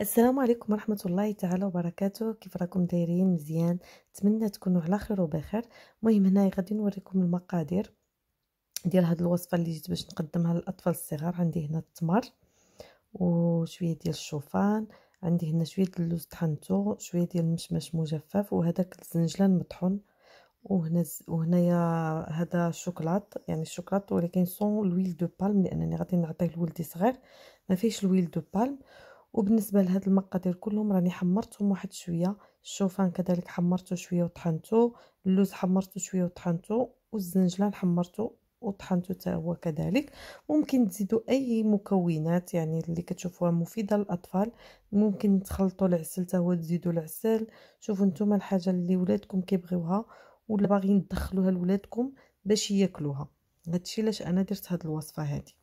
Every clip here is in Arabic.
السلام عليكم ورحمة الله تعالى وبركاته كيف راكم دايرين مزيان نتمنى تكونوا على خير وبخير المهم هنا غادي نوريكم المقادير ديال هاد الوصفة اللي جيت باش نقدمها للأطفال الصغار عندي هنا التمر وشوية ديال الشوفان عندي هنا شوية ديال اللوز طحنتو شوية ديال المشمش مجفف وهداك الزنجلان مطحون وهنا وهنايا هذا الشوكولات يعني الشوكولات ولكن سون لويل دو بالم لانني غادي نعطيه لولدي صغير ما فيهش لويل دو بالم وبالنسبه لهاد المقادير كلهم راني حمرتهم واحد شويه الشوفان كذلك حمرته شويه وطحنته اللوز حمرته شويه وطحنته والزنجلان حمرته وطحنته حتى هو كذلك ممكن تزيدوا اي مكونات يعني اللي كتشوفوها مفيده للاطفال ممكن تخلطوا العسل حتى هو تزيدوا العسل شوفوا نتوما الحاجه اللي ولادكم كيبغيوها ولا باغيين تدخلوها لولادكم باش ياكلوها هادشي علاش انا درت هاد الوصفه هادي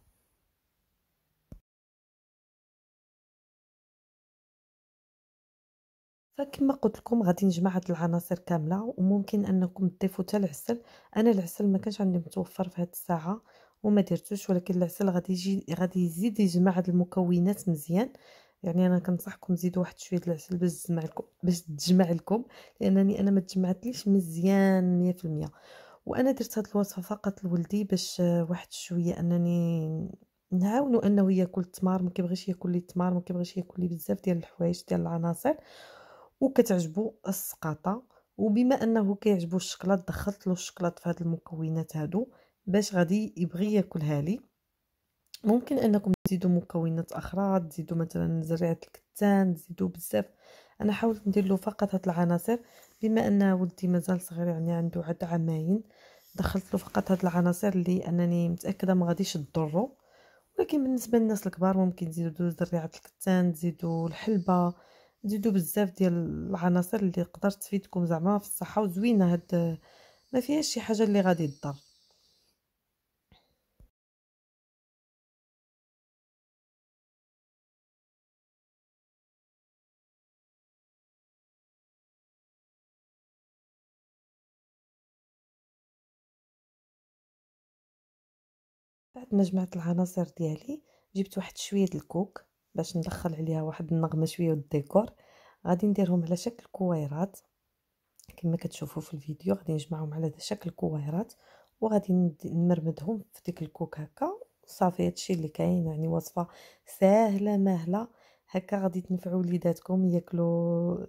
فكما قلت لكم غادي نجمع هاد العناصر كامله وممكن انكم تضيفوا حتى العسل انا العسل ما كانش عندي متوفر في هاد الساعه وما درتوش ولكن العسل غادي يجي غادي يزيد يجمع هاد المكونات مزيان يعني انا كنصحكم زيدوا واحد شويه العسل باش تجمع لكم باش تجمع لكم لانني انا ما تجمعتليش مزيان 100% وانا درت هاد الوصفه فقط لولدي باش واحد شويه انني نعاونو انه ياكل التمر ما كيبغيش ياكل لي التمر ما كيبغيش ياكل لي بزاف ديال الحوايج ديال العناصر وكتعجبو السقاطه وبما انه كيعجبو الشكلاط دخلت له الشكلاط في هاد المكونات هادو باش غادي يبغي ياكلها لي ممكن انكم تزيدوا مكونات اخرى تزيدوا مثلا زريعه الكتان تزيدوا بزاف انا حاولت ندير له فقط هاد العناصر بما ان ولدي مازال صغير يعني عنده عد عامين دخلت له فقط هاد العناصر اللي انني متاكده ما غاديش تضره ولكن بالنسبه للناس الكبار ممكن تزيدوا زريعه الكتان تزيدوا الحلبه زيدو بزاف ديال العناصر اللي تقدر تفيدكم زعما في الصحه وزوينه هاد ما فيهاش شي حاجه اللي غادي تضر بعد ما جمعت العناصر ديالي جبت واحد شويه الكوك باش ندخل عليها واحد النغمه شويه والديكور غادي نديرهم على شكل كويرات كما كتشوفوا في الفيديو غادي نجمعهم على شكل كويرات وغادي نمرمدهم في ديك الكوك هكا صافي هادشي اللي كاين يعني وصفه ساهله مهله هكا غادي تنفعوا وليداتكم ياكلوا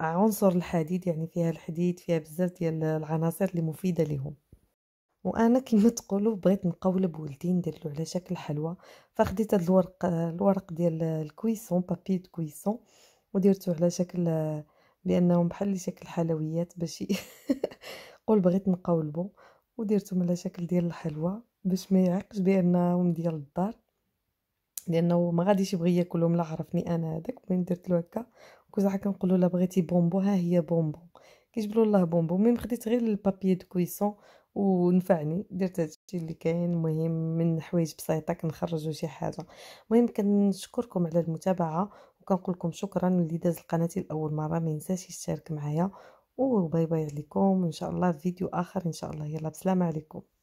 عنصر الحديد يعني فيها الحديد فيها بزاف ديال العناصر اللي مفيده لهم وانا كما تقولوا بغيت نقولب ولدي ندير له على شكل حلوى فخديت هذا الورق الورق ديال الكويسون بابي دو كويسون وديرتو على شكل بانهم بحال شكل حلويات باش قول بغيت نقولبو وديرتهم على شكل ديال الحلوى باش ما يعقش بانهم ديال الدار لانه ما غاديش يبغي ياكلهم لا عرفني انا هذاك ملي درت له هكا كنت كنقول له بغيتي بونبو ها هي بومبو كيجبلوا الله بومبو ميم خديت غير البابي دو كويسون ونفعني درت هادشي اللي كاين مهم من حوايج بسيطه كنخرجوا شي حاجه المهم كنشكركم على المتابعه وكنقول لكم شكرا اللي داز القناه لاول مره ما ينساش يشترك معايا وباي باي عليكم ان شاء الله في فيديو اخر ان شاء الله يلا بسلامه عليكم